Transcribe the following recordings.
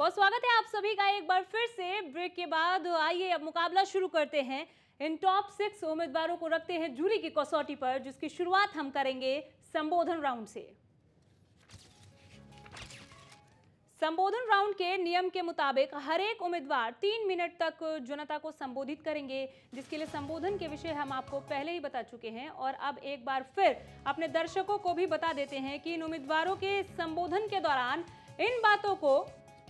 बहुत स्वागत है आप सभी का एक बार फिर से ब्रेक के बाद आइए अब मुकाबला शुरू करते हैं इन टॉप सिक्स उम्मीदवारों को रखते हैं जूरी की कसौटी पर जिसकी शुरुआत हम करेंगे संबोधन राउंड से संबोधन राउंड के नियम के मुताबिक हर एक उम्मीदवार तीन मिनट तक जनता को संबोधित करेंगे जिसके लिए संबोधन के विषय हम आपको पहले ही बता चुके हैं और अब एक बार फिर अपने दर्शकों को भी बता देते हैं कि इन उम्मीदवारों के संबोधन के दौरान इन बातों को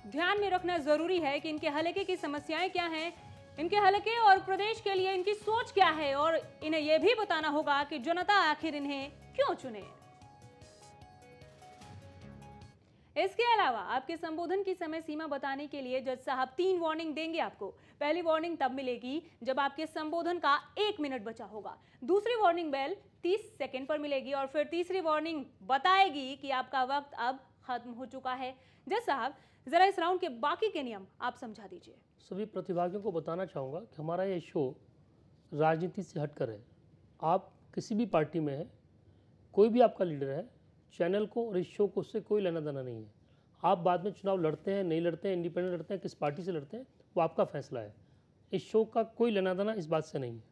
ध्यान में रखना जरूरी है कि इनके हलके की समस्याएं क्या हैं इनके हलके और प्रदेश के लिए इनकी सोच क्या है और इन्हें यह भी बताना होगा कि जनता आखिर इन्हें क्यों चुने इसके अलावा आपके संबोधन की समय सीमा बताने के लिए जज साहब तीन वार्निंग देंगे आपको पहली वार्निंग तब मिलेगी जब आपके संबोधन का एक मिनट बचा होगा दूसरी वार्निंग बेल तीस सेकेंड पर मिलेगी और फिर तीसरी वार्निंग बताएगी कि आपका वक्त अब खत्म हो चुका है जज साहब जरा इस राउंड के बाकी के नियम आप समझा दीजिए सभी प्रतिभागियों को बताना चाहूँगा कि हमारा ये शो राजनीति से हटकर है आप किसी भी पार्टी में है कोई भी आपका लीडर है चैनल को और इस शो को उससे कोई लेना देना नहीं है आप बाद में चुनाव लड़ते हैं नहीं लड़ते हैं इंडिपेंडेंट लड़ते हैं किस पार्टी से लड़ते हैं वो आपका फैसला है इस शो का कोई लेना देना इस बात से नहीं है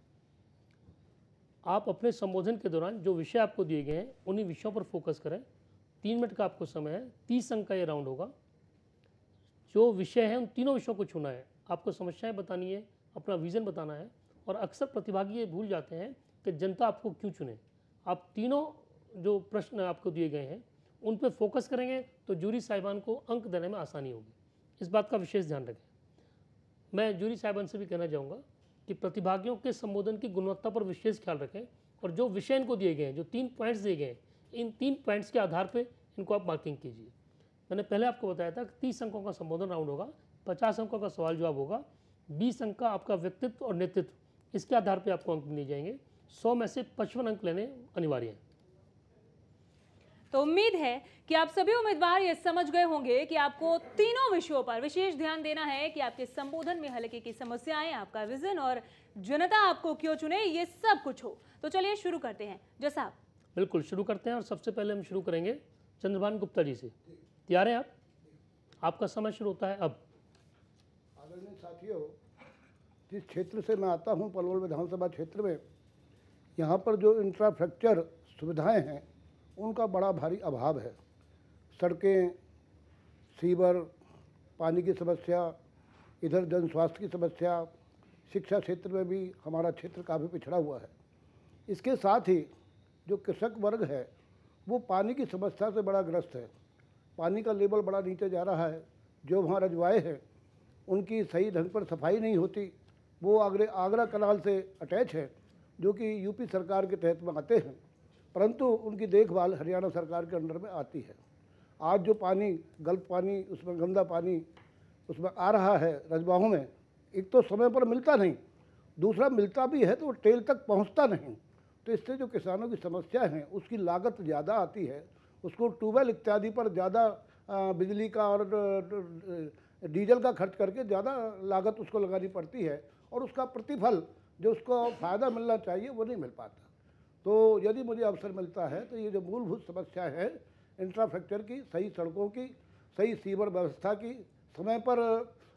आप अपने संबोधन के दौरान जो विषय आपको दिए गए हैं उन्हीं विषयों पर फोकस करें तीन मिनट का आपको समय है तीस अंक का ये राउंड होगा जो विषय है उन तीनों विषयों को छूना है आपको समस्याएं बतानी है अपना विज़न बताना है और अक्सर प्रतिभागी ये भूल जाते हैं कि जनता आपको क्यों चुने आप तीनों जो प्रश्न आपको दिए गए हैं उन पर फोकस करेंगे तो जूरी साहिबान को अंक देने में आसानी होगी इस बात का विशेष ध्यान रखें मैं जूरी साहिबान से भी कहना चाहूँगा कि प्रतिभागियों के संबोधन की गुणवत्ता पर विशेष ख्याल रखें और जो विषय इनको दिए गए हैं जो तीन पॉइंट्स दिए गए हैं इन तीन पॉइंट्स के आधार पर इनको आप मार्किंग कीजिए मैंने पहले आपको बताया था कि तीस अंकों का संबोधन राउंड होगा पचास अंकों का सवाल जवाब होगा बीस अंक का आपका व्यक्तित्व और नेतृत्व इसके आधार पर आपको अंक मिले जाएंगे सौ में से पचपन अंक लेने अनिवार्य हैं तो उम्मीद है कि आप सभी उम्मीदवार ये समझ गए होंगे कि आपको तीनों विषयों पर विशेष ध्यान देना है कि आपके संबोधन में हल्के की समस्याएं आपका विजन और जनता आपको क्यों चुने ये सब कुछ हो तो चलिए शुरू करते हैं जैसा बिल्कुल शुरू करते हैं और सबसे पहले हम शुरू करेंगे चंद्रभान गुप्ता जी से तैयार हैं आप आपका समय शुरू होता है अब आदरणीय साथियों जिस क्षेत्र से मैं आता हूँ पलवल विधानसभा क्षेत्र में यहाँ पर जो इंफ्रास्ट्रक्चर सुविधाएं हैं उनका बड़ा भारी अभाव है सड़कें सीवर पानी की समस्या इधर जन स्वास्थ्य की समस्या शिक्षा क्षेत्र में भी हमारा क्षेत्र काफ़ी पिछड़ा हुआ है इसके साथ ही जो कृषक वर्ग है वो पानी की समस्या से बड़ा ग्रस्त है पानी का लेवल बड़ा नीचे जा रहा है जो वहाँ रजवाए हैं उनकी सही ढंग पर सफाई नहीं होती वो आगरे आगरा कनाल से अटैच है जो कि यूपी सरकार के तहत में आते हैं परंतु उनकी देखभाल हरियाणा सरकार के अंडर में आती है आज जो पानी गलत पानी उसमें गंदा पानी उसमें आ रहा है रजवाहों में एक तो समय पर मिलता नहीं दूसरा मिलता भी है तो वो टेल तक पहुंचता नहीं तो इससे जो किसानों की समस्या है उसकी लागत ज़्यादा आती है उसको ट्यूबवेल इत्यादि पर ज़्यादा बिजली का और डीजल का खर्च करके ज़्यादा लागत उसको लगानी पड़ती है और उसका प्रतिफल जो उसको फ़ायदा मिलना चाहिए वो नहीं मिल पाता तो यदि मुझे अवसर मिलता है तो ये जो मूलभूत समस्या है इंफ्रास्ट्रक्चर की सही सड़कों की सही सीवर व्यवस्था की समय पर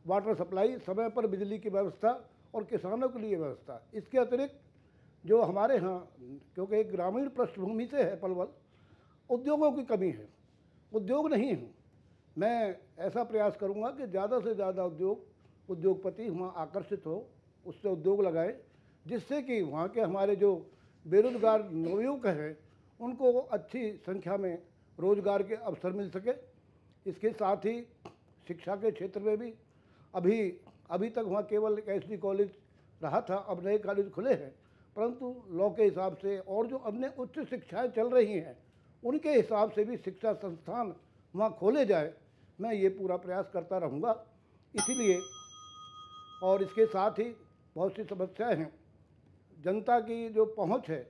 वाटर सप्लाई समय पर बिजली की व्यवस्था और किसानों के लिए व्यवस्था इसके अतिरिक्त जो हमारे यहाँ क्योंकि एक ग्रामीण पृष्ठभूमि से है पलवल उद्योगों की कमी है उद्योग नहीं है मैं ऐसा प्रयास करूँगा कि ज़्यादा से ज़्यादा उद्योग उद्योगपति वहाँ आकर्षित हो उससे उद्योग लगाए जिससे कि वहाँ के हमारे जो बेरोजगार नवयुवक हैं उनको अच्छी संख्या में रोजगार के अवसर मिल सके इसके साथ ही शिक्षा के क्षेत्र में भी अभी अभी तक वहाँ केवल एक एस कॉलेज रहा था अब नए कॉलेज खुले हैं परंतु लॉ के हिसाब से और जो अन्य उच्च शिक्षाएं चल रही हैं उनके हिसाब से भी शिक्षा संस्थान वहाँ खोले जाए मैं ये पूरा प्रयास करता रहूँगा इसलिए और इसके साथ ही बहुत सी समस्याएं हैं जनता की जो पहुँच है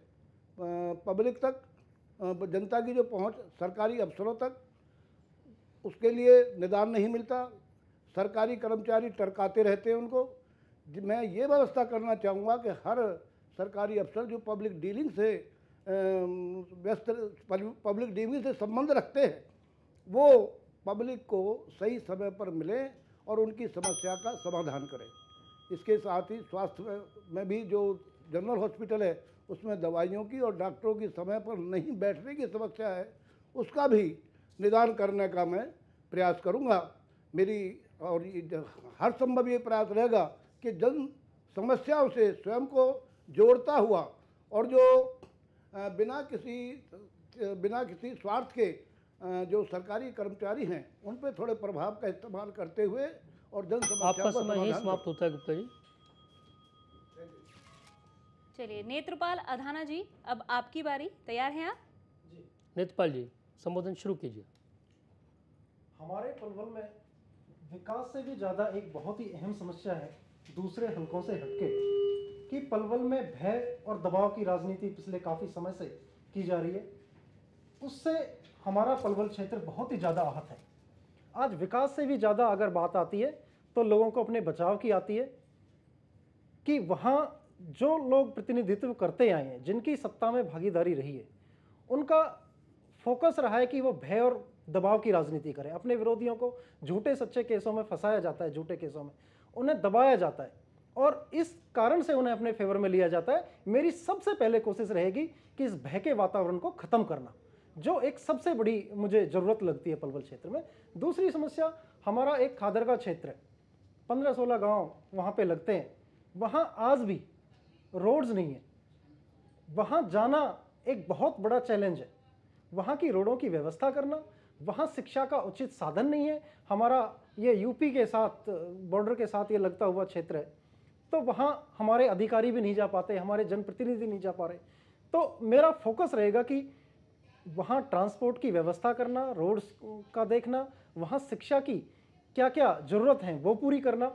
पब्लिक तक जनता की जो पहुँच सरकारी अफसरों तक उसके लिए निदान नहीं मिलता सरकारी कर्मचारी टरकाते रहते हैं उनको मैं ये व्यवस्था करना चाहूँगा कि हर सरकारी अफसर जो पब्लिक डीलिंग से व्यस्त पब्लिक डीवी से संबंध रखते हैं वो पब्लिक को सही समय पर मिले और उनकी समस्या का समाधान करें इसके साथ ही स्वास्थ्य में भी जो जनरल हॉस्पिटल है उसमें दवाइयों की और डॉक्टरों की समय पर नहीं बैठने की समस्या है उसका भी निदान करने का मैं प्रयास करूंगा मेरी और हर संभव ये प्रयास रहेगा कि जन समस्याओं से स्वयं को जोड़ता हुआ और जो बिना किसी बिना किसी स्वार्थ के जो सरकारी कर्मचारी हैं उन पर थोड़े प्रभाव का इस्तेमाल करते हुए और जन समाप्त होता है गुप्ता जी चलिए नेत्रपाल अधाना जी अब आपकी बारी तैयार हैं आप जी नेत्रपाल जी संबोधन शुरू कीजिए हमारे पलवल में विकास से भी ज़्यादा एक बहुत ही अहम समस्या है दूसरे हलकों से हटके कि पलवल में भय और दबाव की राजनीति पिछले काफ़ी समय से की जा रही है उससे हमारा पलवल क्षेत्र बहुत ही ज़्यादा आहत है आज विकास से भी ज़्यादा अगर बात आती है तो लोगों को अपने बचाव की आती है कि वहाँ जो लोग प्रतिनिधित्व करते आए हैं जिनकी सत्ता में भागीदारी रही है उनका फोकस रहा है कि वो भय और दबाव की राजनीति करें अपने विरोधियों को झूठे सच्चे केसों में फंसाया जाता है झूठे केसों में उन्हें दबाया जाता है और इस कारण से उन्हें अपने फेवर में लिया जाता है मेरी सबसे पहले कोशिश रहेगी कि इस भय के वातावरण को ख़त्म करना जो एक सबसे बड़ी मुझे ज़रूरत लगती है पलवल क्षेत्र में दूसरी समस्या हमारा एक खादर का क्षेत्र है पंद्रह सोलह गाँव वहाँ पर लगते हैं वहाँ आज भी रोड्स नहीं है वहाँ जाना एक बहुत बड़ा चैलेंज है वहाँ की रोडों की व्यवस्था करना वहाँ शिक्षा का उचित साधन नहीं है हमारा ये यूपी के साथ बॉर्डर के साथ ये लगता हुआ क्षेत्र है तो वहाँ हमारे अधिकारी भी नहीं जा पाते हमारे जनप्रतिनिधि नहीं जा पा रहे तो मेरा फोकस रहेगा कि वहाँ ट्रांसपोर्ट की व्यवस्था करना रोड्स का देखना वहाँ शिक्षा की क्या क्या ज़रूरत है वो पूरी करना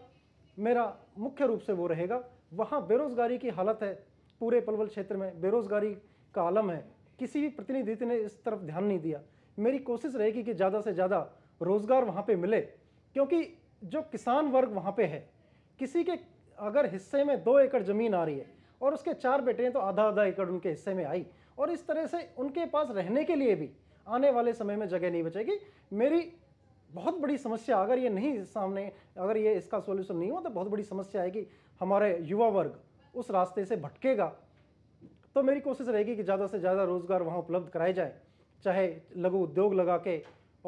मेरा मुख्य रूप से वो रहेगा वहाँ बेरोज़गारी की हालत है पूरे पलवल क्षेत्र में बेरोज़गारी का आलम है किसी भी प्रतिनिधित्व ने इस तरफ ध्यान नहीं दिया मेरी कोशिश रहेगी कि ज़्यादा से ज़्यादा रोज़गार वहाँ पे मिले क्योंकि जो किसान वर्ग वहाँ पे है किसी के अगर हिस्से में दो एकड़ ज़मीन आ रही है और उसके चार बेटे हैं तो आधा आधा एकड़ उनके हिस्से में आई और इस तरह से उनके पास रहने के लिए भी आने वाले समय में जगह नहीं बचेगी मेरी बहुत बड़ी समस्या अगर ये नहीं सामने अगर ये इसका सोल्यूशन नहीं हुआ तो बहुत बड़ी समस्या आएगी हमारे युवा वर्ग उस रास्ते से भटकेगा तो मेरी कोशिश रहेगी कि ज़्यादा से ज़्यादा रोज़गार वहाँ उपलब्ध कराए जाए चाहे लघु उद्योग लगा के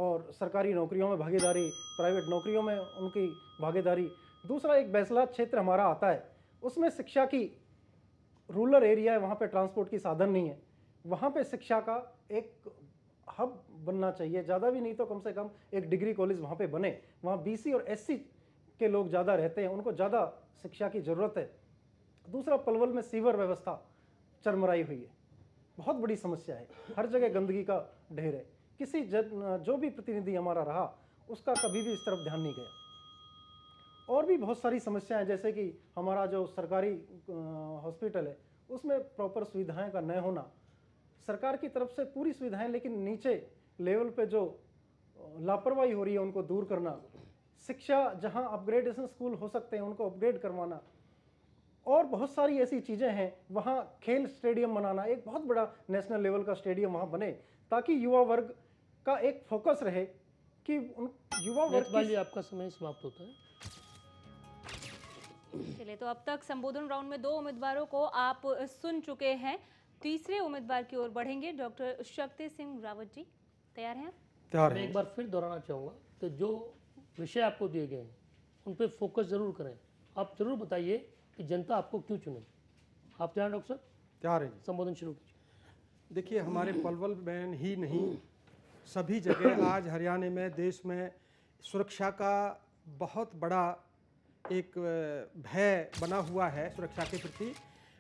और सरकारी नौकरियों में भागीदारी प्राइवेट नौकरियों में उनकी भागीदारी दूसरा एक बैसला क्षेत्र हमारा आता है उसमें शिक्षा की रूरल एरिया है वहाँ पर ट्रांसपोर्ट की साधन नहीं है वहाँ पर शिक्षा का एक हब बनना चाहिए ज़्यादा भी नहीं तो कम से कम एक डिग्री कॉलेज वहाँ पर बने वहाँ बी और एस के लोग ज़्यादा रहते हैं उनको ज़्यादा शिक्षा की ज़रूरत है दूसरा पलवल में सीवर व्यवस्था चरमराई हुई है बहुत बड़ी समस्या है हर जगह गंदगी का ढेर है किसी जन जो भी प्रतिनिधि हमारा रहा उसका कभी भी इस तरफ ध्यान नहीं गया और भी बहुत सारी समस्याएं जैसे कि हमारा जो सरकारी हॉस्पिटल है उसमें प्रॉपर सुविधाएं का न होना सरकार की तरफ से पूरी सुविधाएं लेकिन नीचे लेवल पे जो लापरवाही हो रही है उनको दूर करना शिक्षा जहां अपग्रेडेशन स्कूल हो सकते हैं उनको अपग्रेड करवाना और बहुत सारी ऐसी चीज़ें हैं वहाँ खेल स्टेडियम बनाना एक बहुत बड़ा नेशनल लेवल का स्टेडियम वहाँ बने ताकि युवा वर्ग का एक फोकस रहे कि उन युवा वर्ग आपका समय समाप्त होता है चलिए तो अब तक संबोधन राउंड में दो उम्मीदवारों को आप सुन चुके हैं तीसरे उम्मीदवार की ओर बढ़ेंगे डॉक्टर शक्ति सिंह रावत जी तैयार हैं तैयार मैं एक बार फिर दोहराना चाहूँगा कि जो विषय आपको दिए गए हैं उन पर फोकस जरूर करें आप जरूर बताइए कि जनता आपको क्यों चुने आप तैयार डॉक्टर साहब तैयार है संबोधन शुरू कीजिए देखिए हमारे पलवल बैन ही नहीं सभी जगह आज हरियाणा में देश में सुरक्षा का बहुत बड़ा एक भय बना हुआ है सुरक्षा के प्रति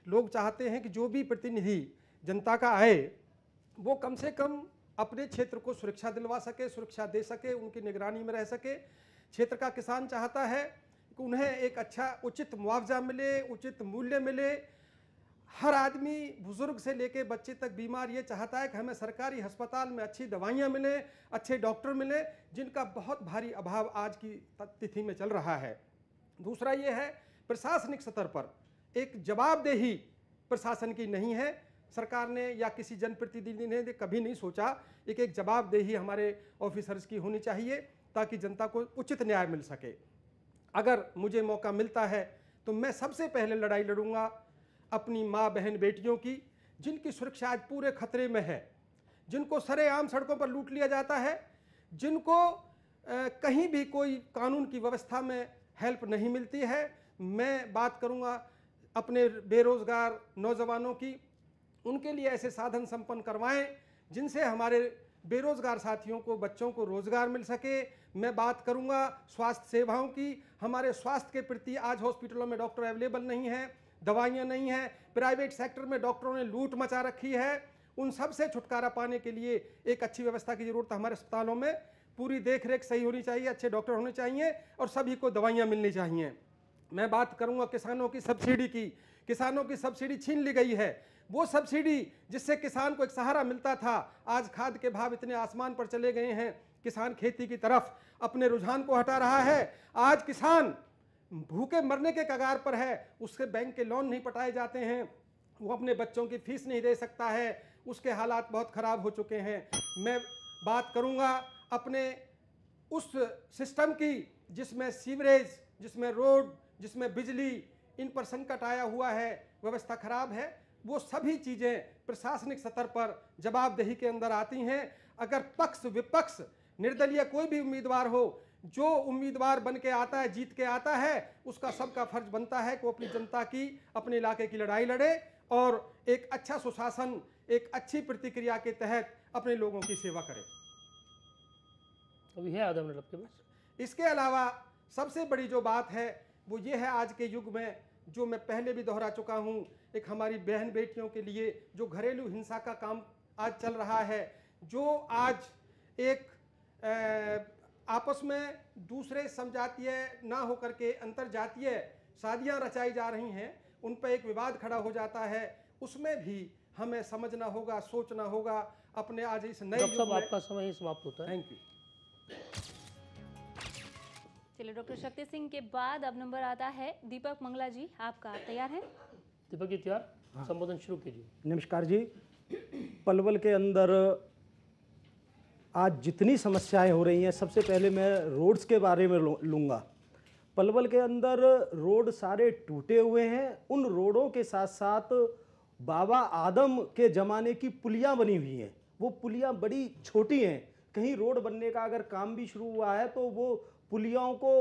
लोग चाहते हैं कि जो भी प्रतिनिधि जनता का आए वो कम से कम अपने क्षेत्र को सुरक्षा दिलवा सके सुरक्षा दे सके उनकी निगरानी में रह सके क्षेत्र का किसान चाहता है कि उन्हें एक अच्छा उचित मुआवजा मिले उचित मूल्य मिले हर आदमी बुजुर्ग से लेकर बच्चे तक बीमार ये चाहता है कि हमें सरकारी अस्पताल में अच्छी दवाइयाँ मिलें अच्छे डॉक्टर मिलें जिनका बहुत भारी अभाव आज की तिथि में चल रहा है दूसरा ये है प्रशासनिक स्तर पर एक जवाबदेही प्रशासन की नहीं है सरकार ने या किसी जनप्रतिनिधि ने कभी नहीं सोचा एक एक जवाबदेही हमारे ऑफिसर्स की होनी चाहिए ताकि जनता को उचित न्याय मिल सके अगर मुझे मौका मिलता है तो मैं सबसे पहले लड़ाई लड़ूंगा अपनी माँ बहन बेटियों की जिनकी सुरक्षा आज पूरे खतरे में है जिनको सरेआम सड़कों पर लूट लिया जाता है जिनको कहीं भी कोई कानून की व्यवस्था में हेल्प नहीं मिलती है मैं बात करूँगा अपने बेरोज़गार नौजवानों की उनके लिए ऐसे साधन संपन्न करवाएं जिनसे हमारे बेरोज़गार साथियों को बच्चों को रोज़गार मिल सके मैं बात करूंगा स्वास्थ्य सेवाओं की हमारे स्वास्थ्य के प्रति आज हॉस्पिटलों में डॉक्टर अवेलेबल नहीं हैं दवाइयाँ नहीं हैं प्राइवेट सेक्टर में डॉक्टरों ने लूट मचा रखी है उन सब से छुटकारा पाने के लिए एक अच्छी व्यवस्था की ज़रूरत हमारे अस्पतालों में पूरी देख रेख सही होनी चाहिए अच्छे डॉक्टर होने चाहिए और सभी को दवाइयाँ मिलनी चाहिए मैं बात करूँगा किसानों की सब्सिडी की किसानों की सब्सिडी छीन ली गई है वो सब्सिडी जिससे किसान को एक सहारा मिलता था आज खाद के भाव इतने आसमान पर चले गए हैं किसान खेती की तरफ अपने रुझान को हटा रहा है आज किसान भूखे मरने के कगार पर है उसके बैंक के लोन नहीं पटाए जाते हैं वो अपने बच्चों की फीस नहीं दे सकता है उसके हालात बहुत ख़राब हो चुके हैं मैं बात करूँगा अपने उस सिस्टम की जिसमें सीवरेज जिसमें रोड जिसमें बिजली इन पर संकट आया हुआ है व्यवस्था खराब है वो सभी चीज़ें प्रशासनिक स्तर पर जवाबदेही के अंदर आती हैं अगर पक्ष विपक्ष निर्दलीय कोई भी उम्मीदवार हो जो उम्मीदवार बन के आता है जीत के आता है उसका सबका फर्ज बनता है कि वो अपनी जनता की अपने इलाके की लड़ाई लड़े और एक अच्छा सुशासन एक अच्छी प्रतिक्रिया के तहत अपने लोगों की सेवा करें अभी है आधा मिनट आपके पास इसके अलावा सबसे बड़ी जो बात है वो ये है आज के युग में जो मैं पहले भी दोहरा चुका हूँ एक हमारी बहन बेटियों के लिए जो घरेलू हिंसा का काम आज चल रहा है जो आज एक आपस में दूसरे समझातीय ना होकर के अंतर जातीय शादियाँ रचाई जा रही हैं उन पर एक विवाद खड़ा हो जाता है उसमें भी हमें समझना होगा सोचना होगा अपने आज इस नए आपका समय समाप्त होता है थैंक यू चलिए डॉक्टर शक्ति सिंह के बाद अब नंबर आता है दीपक मंगला जी आपका तैयार है दीपक जी तैयार हाँ। संबोधन शुरू कीजिए नमस्कार जी पलवल के अंदर आज जितनी समस्याएं हो रही हैं सबसे पहले मैं रोड्स के बारे में लूँगा पलवल के अंदर रोड सारे टूटे हुए हैं उन रोडों के साथ साथ बाबा आदम के ज़माने की पुलिया बनी हुई हैं वो पुलिया बड़ी छोटी हैं कहीं रोड बनने का अगर काम भी शुरू हुआ है तो वो पुलियाओं को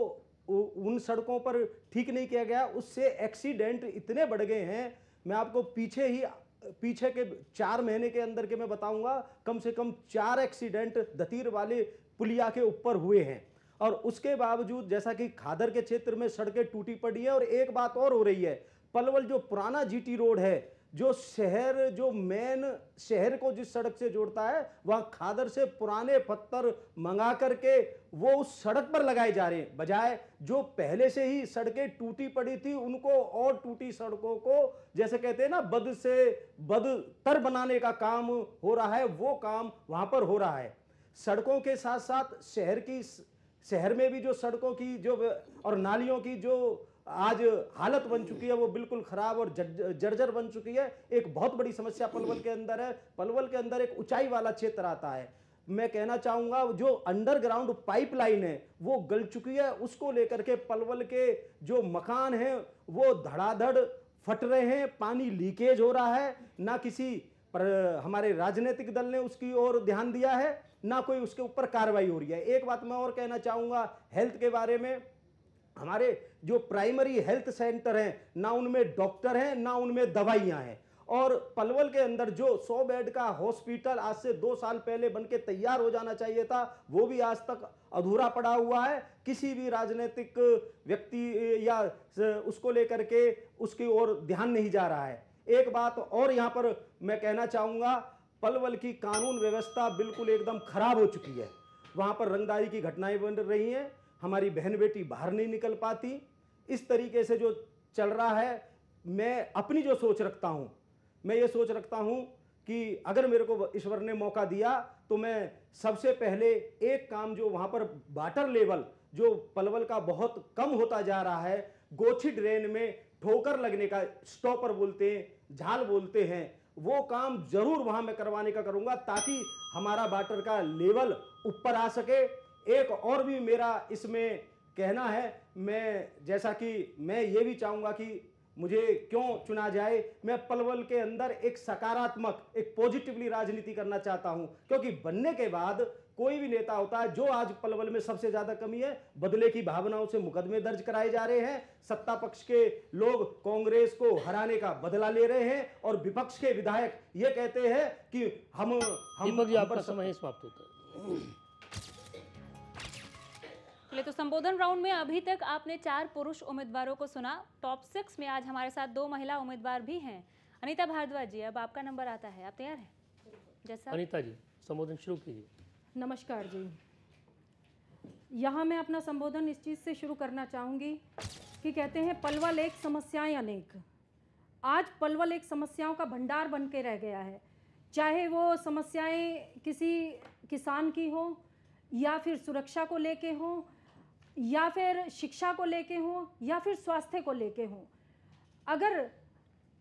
उन सड़कों पर ठीक नहीं किया गया उससे एक्सीडेंट इतने बढ़ गए हैं मैं आपको पीछे ही पीछे के चार महीने के अंदर के मैं बताऊंगा कम से कम चार एक्सीडेंट दतीर वाले पुलिया के ऊपर हुए हैं और उसके बावजूद जैसा कि खादर के क्षेत्र में सड़कें टूटी पड़ी हैं और एक बात और हो रही है पलवल जो पुराना जीटी रोड है जो शहर जो मेन शहर को जिस सड़क से जोड़ता है वह खादर से पुराने पत्थर मंगा करके वो उस सड़क पर लगाए जा रहे हैं बजाय जो पहले से ही सड़कें टूटी पड़ी थी उनको और टूटी सड़कों को जैसे कहते हैं ना बद से बदतर बनाने का काम हो रहा है वो काम वहाँ पर हो रहा है सड़कों के साथ साथ शहर की शहर में भी जो सड़कों की जो और नालियों की जो आज हालत बन चुकी है वो बिल्कुल खराब और जर्जर बन चुकी है एक बहुत बड़ी समस्या पलवल के अंदर है पलवल के अंदर एक ऊंचाई वाला क्षेत्र आता है मैं कहना चाहूँगा जो अंडरग्राउंड पाइपलाइन है वो गल चुकी है उसको लेकर के पलवल के जो मकान हैं वो धड़ाधड़ फट रहे हैं पानी लीकेज हो रहा है ना किसी पर हमारे राजनीतिक दल ने उसकी ओर ध्यान दिया है ना कोई उसके ऊपर कार्रवाई हो रही है एक बात मैं और कहना चाहूँगा हेल्थ के बारे में हमारे जो प्राइमरी हेल्थ सेंटर हैं ना उनमें डॉक्टर हैं ना उनमें दवाइयाँ हैं और पलवल के अंदर जो 100 बेड का हॉस्पिटल आज से दो साल पहले बन के तैयार हो जाना चाहिए था वो भी आज तक अधूरा पड़ा हुआ है किसी भी राजनीतिक व्यक्ति या उसको लेकर के उसकी ओर ध्यान नहीं जा रहा है एक बात और यहाँ पर मैं कहना चाहूँगा पलवल की कानून व्यवस्था बिल्कुल एकदम खराब हो चुकी है वहाँ पर रंगदारी की घटनाएं बन रही हैं हमारी बहन बेटी बाहर नहीं निकल पाती इस तरीके से जो चल रहा है मैं अपनी जो सोच रखता हूँ मैं ये सोच रखता हूँ कि अगर मेरे को ईश्वर ने मौका दिया तो मैं सबसे पहले एक काम जो वहाँ पर वाटर लेवल जो पलवल का बहुत कम होता जा रहा है गोछी ड्रेन में ठोकर लगने का स्टॉपर बोलते हैं झाल बोलते हैं वो काम जरूर वहाँ मैं करवाने का करूँगा ताकि हमारा वाटर का लेवल ऊपर आ सके एक और भी मेरा इसमें कहना है मैं जैसा कि मैं ये भी चाहूँगा कि मुझे क्यों चुना जाए मैं पलवल के अंदर एक सकारात्मक एक पॉजिटिवली राजनीति करना चाहता हूँ क्योंकि बनने के बाद कोई भी नेता होता है जो आज पलवल में सबसे ज्यादा कमी है बदले की भावनाओं से मुकदमे दर्ज कराए जा रहे हैं सत्ता पक्ष के लोग कांग्रेस को हराने का बदला ले रहे हैं और विपक्ष के विधायक ये कहते हैं कि हम हम पर समय समाप्त होता है ले तो संबोधन राउंड में अभी तक आपने चार पुरुष उम्मीदवारों को सुना टॉप सिक्स में आज हमारे साथ दो महिला उम्मीदवार भी हैं अनीता भारद्वाज जी अब आपका नंबर आता है आप तैयार हैं जैसा अनीता जी संबोधन शुरू कीजिए नमस्कार जी यहाँ मैं अपना संबोधन इस चीज़ से शुरू करना चाहूँगी कि कहते हैं पलवल एक समस्याएं अनेक आज पलवल एक समस्याओं का भंडार बन के रह गया है चाहे वो समस्याएं किसी किसान की हो या फिर सुरक्षा को लेके हों या फिर शिक्षा को लेके हों या फिर स्वास्थ्य को लेके हों अगर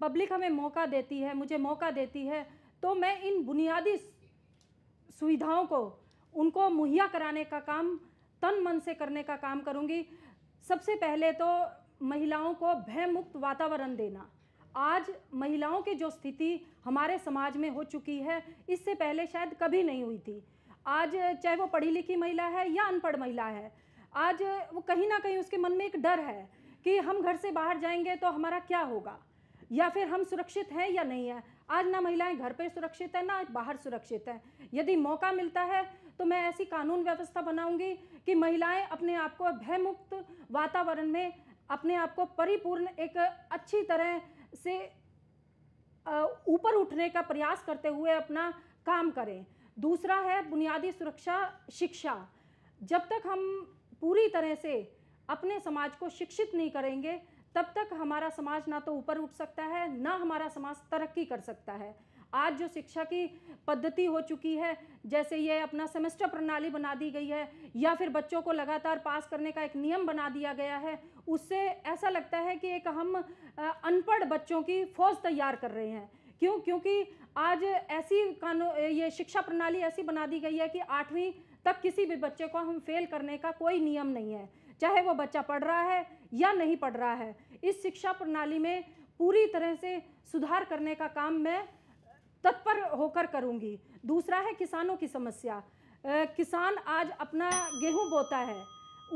पब्लिक हमें मौका देती है मुझे मौका देती है तो मैं इन बुनियादी सुविधाओं को उनको मुहैया कराने का काम तन मन से करने का काम करूँगी सबसे पहले तो महिलाओं को भयमुक्त वातावरण देना आज महिलाओं की जो स्थिति हमारे समाज में हो चुकी है इससे पहले शायद कभी नहीं हुई थी आज चाहे वो पढ़ी लिखी महिला है या अनपढ़ महिला है आज वो कहीं ना कहीं उसके मन में एक डर है कि हम घर से बाहर जाएंगे तो हमारा क्या होगा या फिर हम सुरक्षित हैं या नहीं है आज ना महिलाएं घर पर सुरक्षित हैं ना बाहर सुरक्षित हैं यदि मौका मिलता है तो मैं ऐसी कानून व्यवस्था बनाऊंगी कि महिलाएं अपने आप को भयमुक्त वातावरण में अपने आप को परिपूर्ण एक अच्छी तरह से ऊपर उठने का प्रयास करते हुए अपना काम करें दूसरा है बुनियादी सुरक्षा शिक्षा जब तक हम पूरी तरह से अपने समाज को शिक्षित नहीं करेंगे तब तक हमारा समाज ना तो ऊपर उठ सकता है ना हमारा समाज तरक्की कर सकता है आज जो शिक्षा की पद्धति हो चुकी है जैसे ये अपना सेमेस्टर प्रणाली बना दी गई है या फिर बच्चों को लगातार पास करने का एक नियम बना दिया गया है उससे ऐसा लगता है कि एक हम अनपढ़ बच्चों की फौज तैयार कर रहे हैं क्यों क्योंकि आज ऐसी कानून ये शिक्षा प्रणाली ऐसी बना दी गई है कि आठवीं तब किसी भी बच्चे को हम फेल करने का कोई नियम नहीं है चाहे वो बच्चा पढ़ रहा है या नहीं पढ़ रहा है इस शिक्षा प्रणाली में पूरी तरह से सुधार करने का काम मैं तत्पर होकर करूंगी दूसरा है किसानों की समस्या किसान आज अपना गेहूं बोता है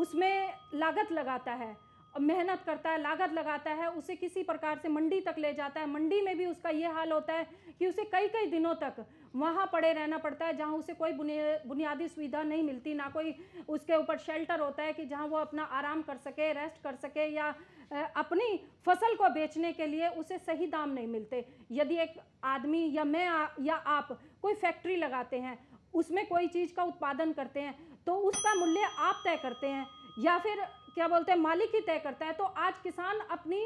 उसमें लागत लगाता है मेहनत करता है लागत लगाता है उसे किसी प्रकार से मंडी तक ले जाता है मंडी में भी उसका ये हाल होता है कि उसे कई कई दिनों तक वहाँ पड़े रहना पड़ता है जहाँ उसे कोई बुनियादी सुविधा नहीं मिलती ना कोई उसके ऊपर शेल्टर होता है कि जहाँ वो अपना आराम कर सके रेस्ट कर सके या अपनी फसल को बेचने के लिए उसे सही दाम नहीं मिलते यदि एक आदमी या मैं या आप कोई फैक्ट्री लगाते हैं उसमें कोई चीज़ का उत्पादन करते हैं तो उसका मूल्य आप तय करते हैं या फिर क्या बोलते हैं मालिक ही तय करता है तो आज किसान अपनी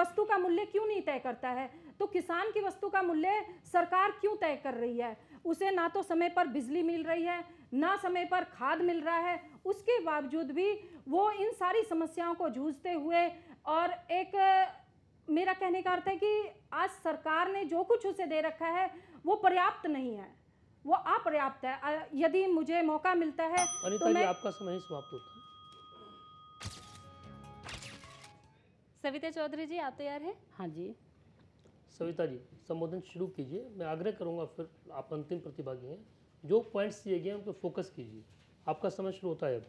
वस्तु का मूल्य क्यों नहीं तय करता है तो किसान की वस्तु का मूल्य सरकार क्यों तय कर रही है उसे ना तो समय पर बिजली मिल रही है ना समय पर खाद मिल रहा है उसके बावजूद भी वो इन सारी समस्याओं को जूझते हुए और एक मेरा कहने का अर्थ है कि आज सरकार ने जो कुछ उसे दे रखा है वो पर्याप्त नहीं है वो अपर्याप्त है यदि मुझे मौका मिलता है तो मैं... आपका समय समाप्त होता है सविता चौधरी जी आप तैयार हैं हाँ जी सविता जी संबोधन शुरू कीजिए मैं आग्रह करूँगा फिर आप अंतिम प्रतिभागी हैं जो पॉइंट्स दिए गए हैं उन पर फोकस कीजिए आपका समय शुरू होता है अब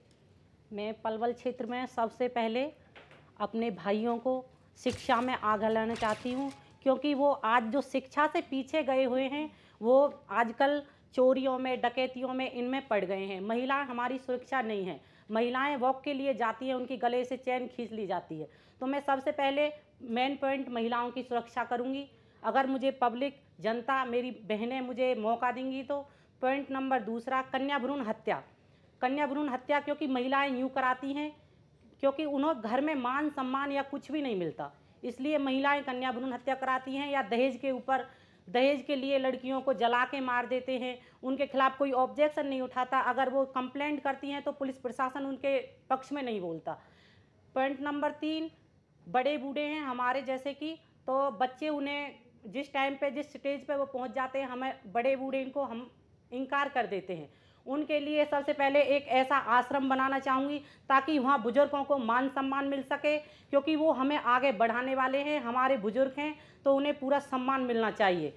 मैं पलवल क्षेत्र में सबसे पहले अपने भाइयों को शिक्षा में आगे लाना चाहती हूँ क्योंकि वो आज जो शिक्षा से पीछे गए हुए हैं वो आजकल चोरियों में डकैतियों में इनमें पड़ गए हैं महिला हमारी सुरक्षा नहीं है महिलाएं वॉक के लिए जाती हैं उनकी गले से चैन खींच ली जाती है तो मैं सबसे पहले मेन पॉइंट महिलाओं की सुरक्षा करूँगी अगर मुझे पब्लिक जनता मेरी बहनें मुझे मौका देंगी तो पॉइंट नंबर दूसरा कन्या भ्रूण हत्या कन्या भ्रूण हत्या क्योंकि महिलाएँ यूँ कराती हैं क्योंकि उन्हें घर में मान सम्मान या कुछ भी नहीं मिलता इसलिए महिलाएं कन्या भ्रूण हत्या कराती हैं या दहेज के ऊपर दहेज के लिए लड़कियों को जला के मार देते हैं उनके खिलाफ कोई ऑब्जेक्शन नहीं उठाता अगर वो कंप्लेंट करती हैं तो पुलिस प्रशासन उनके पक्ष में नहीं बोलता पॉइंट नंबर तीन बड़े बूढ़े हैं हमारे जैसे कि तो बच्चे उन्हें जिस टाइम पे जिस स्टेज पे वो पहुंच जाते हैं हमें बड़े बूढ़े इनको हम इनकार कर देते हैं उनके लिए सबसे पहले एक ऐसा आश्रम बनाना चाहूँगी ताकि वहाँ बुज़ुर्गों को मान सम्मान मिल सके क्योंकि वो हमें आगे बढ़ाने वाले हैं हमारे बुज़ुर्ग हैं तो उन्हें पूरा सम्मान मिलना चाहिए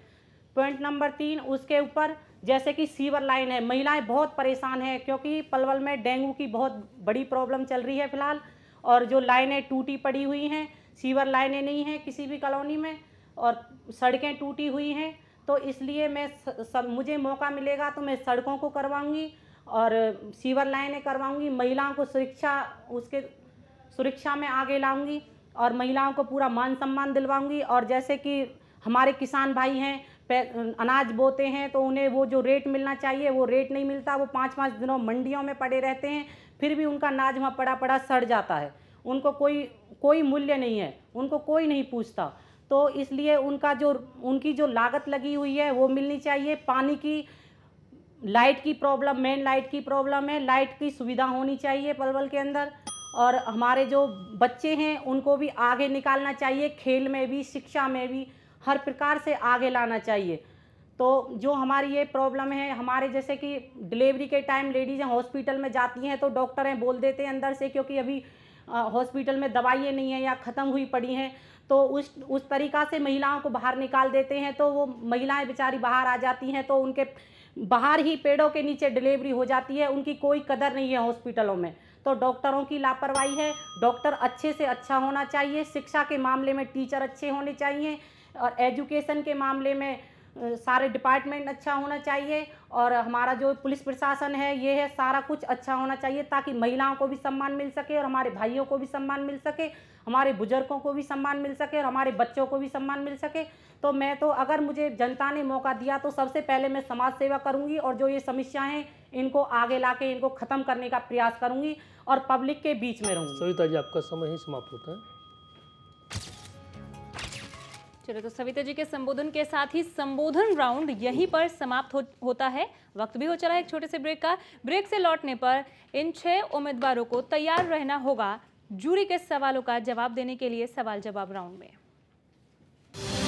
पॉइंट नंबर तीन उसके ऊपर जैसे कि सीवर लाइन है महिलाएं बहुत परेशान हैं क्योंकि पलवल में डेंगू की बहुत बड़ी प्रॉब्लम चल रही है फिलहाल और जो लाइनें टूटी पड़ी हुई हैं सीवर लाइनें नहीं हैं किसी भी कॉलोनी में और सड़कें टूटी हुई हैं तो इसलिए मैं सब मुझे मौका मिलेगा तो मैं सड़कों को करवाऊंगी और सीवर लाइनें करवाऊंगी महिलाओं को सुरक्षा उसके सुरक्षा में आगे लाऊंगी और महिलाओं को पूरा मान सम्मान दिलवाऊंगी और जैसे कि हमारे किसान भाई हैं अनाज बोते हैं तो उन्हें वो जो रेट मिलना चाहिए वो रेट नहीं मिलता वो पाँच पाँच दिनों मंडियों में पड़े रहते हैं फिर भी उनका अनाज वहाँ पड़ा पड़ा सड़ जाता है उनको कोई कोई मूल्य नहीं है उनको कोई नहीं पूछता तो इसलिए उनका जो उनकी जो लागत लगी हुई है वो मिलनी चाहिए पानी की लाइट की प्रॉब्लम मेन लाइट की प्रॉब्लम है लाइट की सुविधा होनी चाहिए पलवल के अंदर और हमारे जो बच्चे हैं उनको भी आगे निकालना चाहिए खेल में भी शिक्षा में भी हर प्रकार से आगे लाना चाहिए तो जो हमारी ये प्रॉब्लम है हमारे जैसे कि डिलीवरी के टाइम लेडीज़ें हॉस्पिटल में जाती हैं तो डॉक्टर हैं बोल देते हैं अंदर से क्योंकि अभी हॉस्पिटल में दवाइयाँ नहीं हैं या ख़त्म हुई पड़ी हैं तो उस उस तरीक़ा से महिलाओं को बाहर निकाल देते हैं तो वो महिलाएं बेचारी बाहर आ जाती हैं तो उनके बाहर ही पेड़ों के नीचे डिलीवरी हो जाती है उनकी कोई कदर नहीं है हॉस्पिटलों में तो डॉक्टरों की लापरवाही है डॉक्टर अच्छे से अच्छा होना चाहिए शिक्षा के मामले में टीचर अच्छे होने चाहिए और एजुकेशन के मामले में सारे डिपार्टमेंट अच्छा होना चाहिए और हमारा जो पुलिस प्रशासन है ये है सारा कुछ अच्छा होना चाहिए ताकि महिलाओं को भी सम्मान मिल सके और हमारे भाइयों को भी सम्मान मिल सके हमारे बुजुर्गों को भी सम्मान मिल सके और हमारे बच्चों को भी सम्मान मिल सके तो मैं तो अगर मुझे जनता ने मौका दिया तो सबसे पहले मैं समाज सेवा करूँगी और जो ये समस्याएँ इनको आगे ला इनको ख़त्म करने का प्रयास करूँगी और पब्लिक के बीच में रहूँगी सविता जी आपका समय ही समाप्त होता है चलो तो सविता जी के संबोधन के साथ ही संबोधन राउंड यहीं पर समाप्त हो, होता है वक्त भी हो चला है एक छोटे से ब्रेक का ब्रेक से लौटने पर इन छह उम्मीदवारों को तैयार रहना होगा जूरी के सवालों का जवाब देने के लिए सवाल जवाब राउंड में